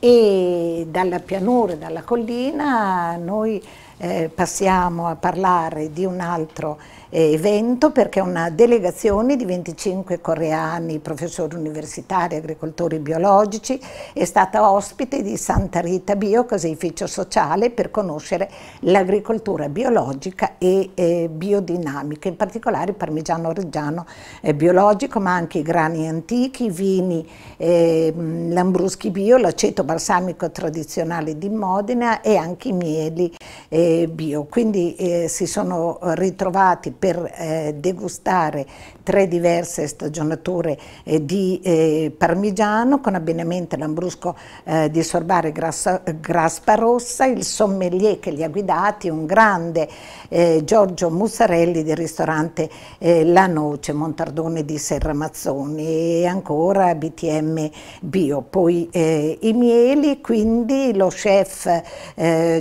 e dalla pianura, dalla collina noi eh, passiamo a parlare di un altro eh, evento perché una delegazione di 25 coreani, professori universitari, agricoltori biologici è stata ospite di Santa Rita Bio, caseificio sociale, per conoscere l'agricoltura biologica e eh, biodinamica, in particolare il parmigiano reggiano eh, biologico, ma anche i grani antichi, i vini eh, lambruschi bio, l'aceto balsamico tradizionale di Modena e anche i mieli eh, bio. Quindi eh, si sono ritrovati per eh, degustare tre diverse stagionature eh, di eh, parmigiano con abbinamento all'ambrusco eh, di sorbare grassa, graspa rossa, il sommelier che li ha guidati, un grande eh, Giorgio Mussarelli del ristorante eh, La Noce, Montardone di Serramazzoni e ancora BTM Bio. Poi i mieli, quindi lo chef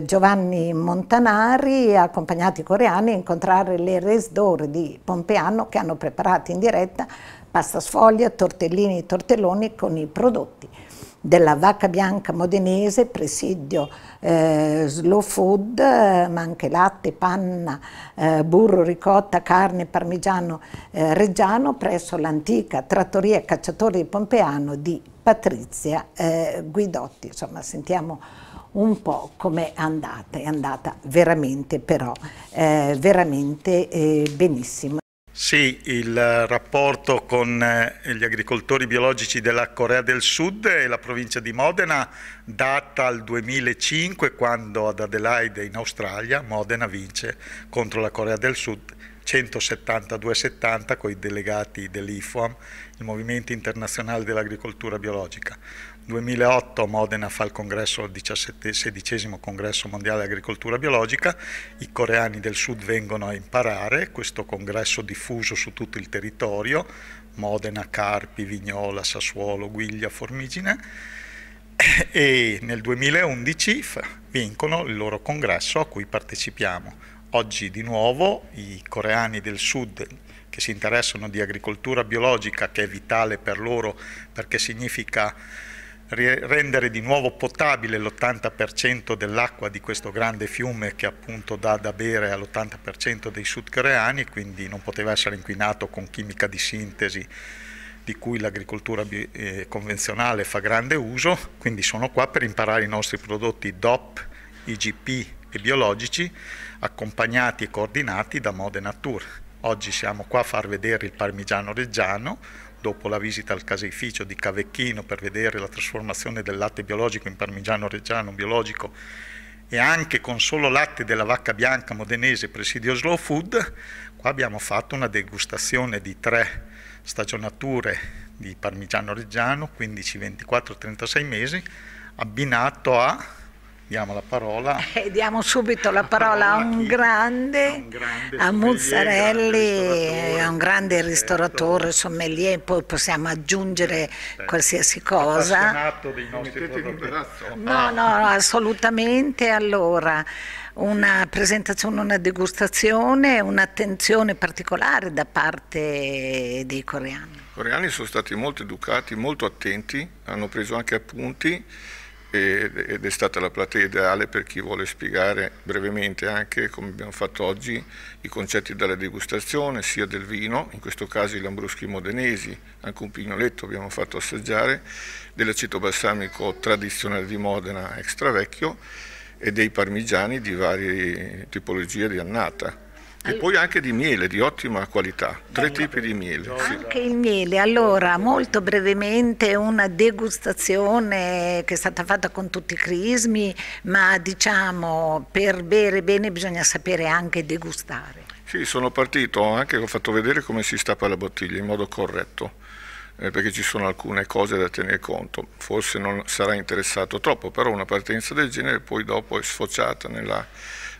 Giovanni Montanari ha accompagnato i coreani a incontrare le resistenze Bocches di Pompeano che hanno preparato in diretta pasta sfoglia, tortellini e tortelloni con i prodotti della vacca bianca modenese, presidio, eh, slow food, ma anche latte, panna, eh, burro, ricotta, carne, parmigiano eh, reggiano presso l'antica trattoria cacciatori di Pompeano di Patrizia eh, Guidotti. Insomma, sentiamo un po' come è andata, è andata veramente però, eh, veramente eh, benissimo. Sì, il rapporto con eh, gli agricoltori biologici della Corea del Sud e la provincia di Modena data al 2005 quando ad Adelaide in Australia Modena vince contro la Corea del Sud 172-70 con i delegati dell'IFOAM, il Movimento Internazionale dell'Agricoltura Biologica. 2008 Modena fa il, congresso, il 17, congresso mondiale di agricoltura biologica, i coreani del sud vengono a imparare, questo congresso diffuso su tutto il territorio, Modena, Carpi, Vignola, Sassuolo, Guiglia, Formigine, e nel 2011 vincono il loro congresso a cui partecipiamo. Oggi di nuovo i coreani del sud che si interessano di agricoltura biologica che è vitale per loro perché significa rendere di nuovo potabile l'80% dell'acqua di questo grande fiume che appunto dà da bere all'80% dei sudcoreani, quindi non poteva essere inquinato con chimica di sintesi di cui l'agricoltura eh, convenzionale fa grande uso, quindi sono qua per imparare i nostri prodotti DOP, IGP e biologici accompagnati e coordinati da Mode Nature. Oggi siamo qua a far vedere il parmigiano reggiano, dopo la visita al caseificio di Cavecchino per vedere la trasformazione del latte biologico in parmigiano reggiano biologico e anche con solo latte della vacca bianca modenese presidio slow food, qua abbiamo fatto una degustazione di tre stagionature di parmigiano reggiano, 15, 24, 36 mesi, abbinato a Diamo la parola. E eh, diamo subito la parola, parola a, un grande, a, un grande, a Muzzarelli, a un grande ristoratore, sommelier, poi possiamo aggiungere eh, qualsiasi cosa. Dei nostri ah. no, no, assolutamente. Allora, una presentazione, una degustazione, un'attenzione particolare da parte dei coreani. I coreani sono stati molto educati, molto attenti, hanno preso anche appunti ed è stata la platea ideale per chi vuole spiegare brevemente anche, come abbiamo fatto oggi, i concetti della degustazione, sia del vino, in questo caso i lambruschi modenesi, anche un pignoletto abbiamo fatto assaggiare, dell'aceto balsamico tradizionale di Modena extravecchio e dei parmigiani di varie tipologie di annata. E poi anche di miele, di ottima qualità, tre tipi di miele. Anche il miele, allora molto brevemente una degustazione che è stata fatta con tutti i crismi, ma diciamo per bere bene bisogna sapere anche degustare. Sì, sono partito anche, ho fatto vedere come si stappa la bottiglia in modo corretto eh, perché ci sono alcune cose da tenere conto. Forse non sarà interessato troppo, però una partenza del genere poi dopo è sfociata nella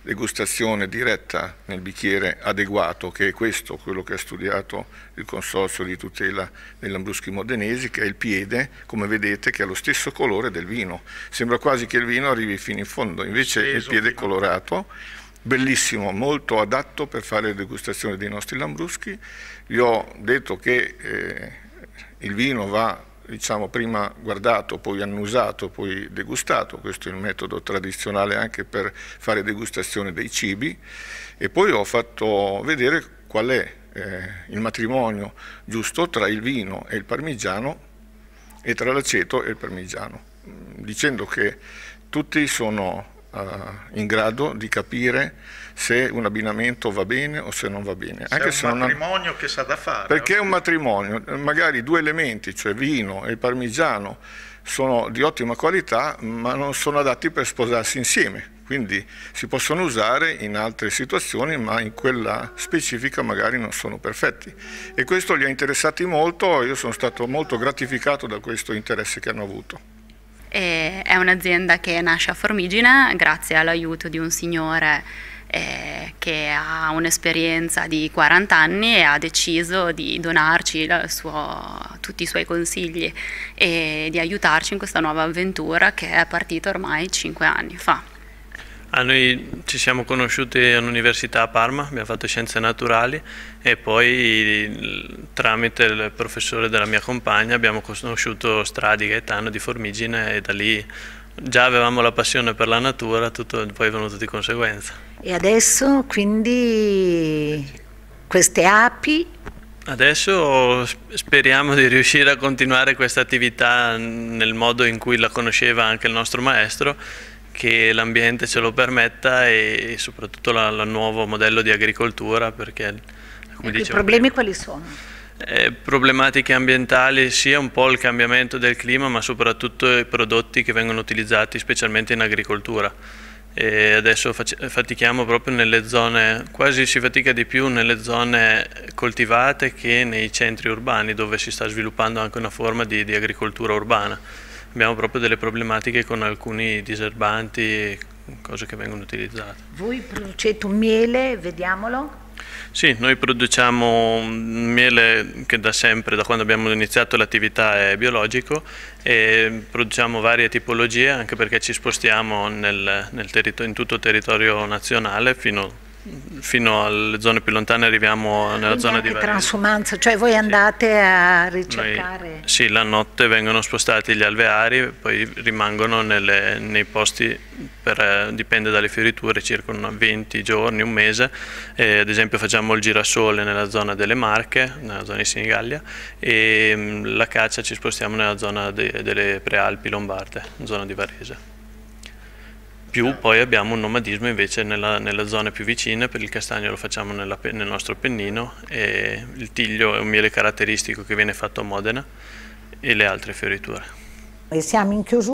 degustazione diretta nel bicchiere adeguato, che è questo quello che ha studiato il Consorzio di tutela dei Lambruschi Modenesi, che è il piede, come vedete, che ha lo stesso colore del vino. Sembra quasi che il vino arrivi fino in fondo, invece è il piede colorato, bellissimo, molto adatto per fare la degustazione dei nostri Lambruschi. Vi ho detto che... Eh, il vino va diciamo, prima guardato, poi annusato, poi degustato, questo è il metodo tradizionale anche per fare degustazione dei cibi e poi ho fatto vedere qual è eh, il matrimonio giusto tra il vino e il parmigiano e tra l'aceto e il parmigiano, dicendo che tutti sono eh, in grado di capire se un abbinamento va bene o se non va bene. Se Anche è un se matrimonio non... che sa da fare. Perché è un matrimonio, magari due elementi, cioè vino e parmigiano, sono di ottima qualità ma non sono adatti per sposarsi insieme. Quindi si possono usare in altre situazioni ma in quella specifica magari non sono perfetti. E questo li ha interessati molto, io sono stato molto gratificato da questo interesse che hanno avuto. E è un'azienda che nasce a Formigine grazie all'aiuto di un signore eh, che ha un'esperienza di 40 anni e ha deciso di donarci suo, tutti i suoi consigli e di aiutarci in questa nuova avventura che è partita ormai 5 anni fa. Ah, noi ci siamo conosciuti all'università a Parma, abbiamo fatto scienze naturali e poi tramite il professore della mia compagna abbiamo conosciuto Stradi Gaetano di Formigine e da lì già avevamo la passione per la natura, tutto poi è venuto di conseguenza. E adesso quindi queste api Adesso speriamo di riuscire a continuare questa attività nel modo in cui la conosceva anche il nostro maestro che l'ambiente ce lo permetta e, soprattutto il nuovo modello di agricoltura perché come ecco, I problemi prima, quali sono? Eh, problematiche ambientali sia un po' il cambiamento del clima ma soprattutto i prodotti che vengono utilizzati specialmente in agricoltura e adesso fatichiamo proprio nelle zone, quasi si fatica di più nelle zone coltivate che nei centri urbani dove si sta sviluppando anche una forma di, di agricoltura urbana abbiamo proprio delle problematiche con alcuni diserbanti, cose che vengono utilizzate. Voi producete un miele, vediamolo. Sì, noi produciamo un miele che da sempre, da quando abbiamo iniziato l'attività, è biologico e produciamo varie tipologie anche perché ci spostiamo nel, nel in tutto il territorio nazionale fino a fino alle zone più lontane arriviamo nella zona di Varese. transumanza, cioè voi andate sì. a ricercare? Noi, sì, la notte vengono spostati gli alveari, poi rimangono nelle, nei posti, per, eh, dipende dalle fioriture, circa 20 giorni, un mese. Eh, ad esempio facciamo il girasole nella zona delle Marche, nella zona di Sinigallia e mm, la caccia ci spostiamo nella zona de, delle Prealpi Lombarde, zona di Varese più poi abbiamo un nomadismo invece nella, nella zona più vicina, per il castagno lo facciamo nella, nel nostro pennino e il tiglio è un miele caratteristico che viene fatto a Modena e le altre fioriture. E siamo in chiusura.